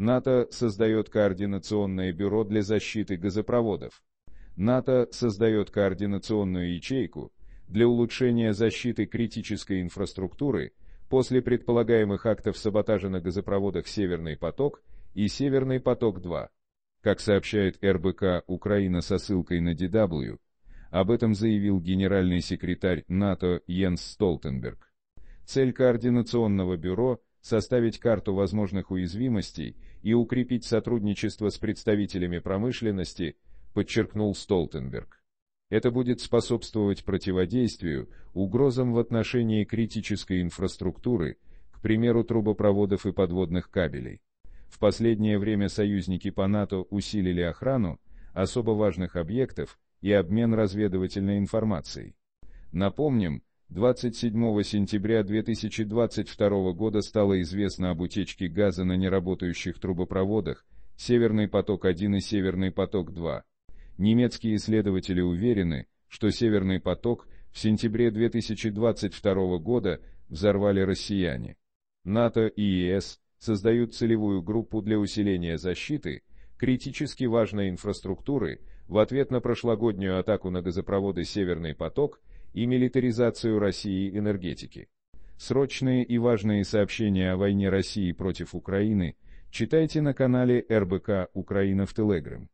НАТО создает координационное бюро для защиты газопроводов. НАТО создает координационную ячейку для улучшения защиты критической инфраструктуры после предполагаемых актов саботажа на газопроводах «Северный поток» и «Северный поток-2». Как сообщает РБК «Украина» со ссылкой на DW, об этом заявил генеральный секретарь НАТО Йенс Столтенберг. Цель координационного бюро – составить карту возможных уязвимостей и укрепить сотрудничество с представителями промышленности, подчеркнул Столтенберг. Это будет способствовать противодействию угрозам в отношении критической инфраструктуры, к примеру трубопроводов и подводных кабелей. В последнее время союзники по НАТО усилили охрану особо важных объектов и обмен разведывательной информацией. Напомним, 27 сентября 2022 года стало известно об утечке газа на неработающих трубопроводах «Северный поток-1» и «Северный поток-2». Немецкие исследователи уверены, что «Северный поток» в сентябре 2022 года взорвали россияне. НАТО и ЕС создают целевую группу для усиления защиты критически важной инфраструктуры в ответ на прошлогоднюю атаку на газопроводы «Северный поток» и милитаризацию России энергетики. Срочные и важные сообщения о войне России против Украины читайте на канале РБК «Украина в Телеграм».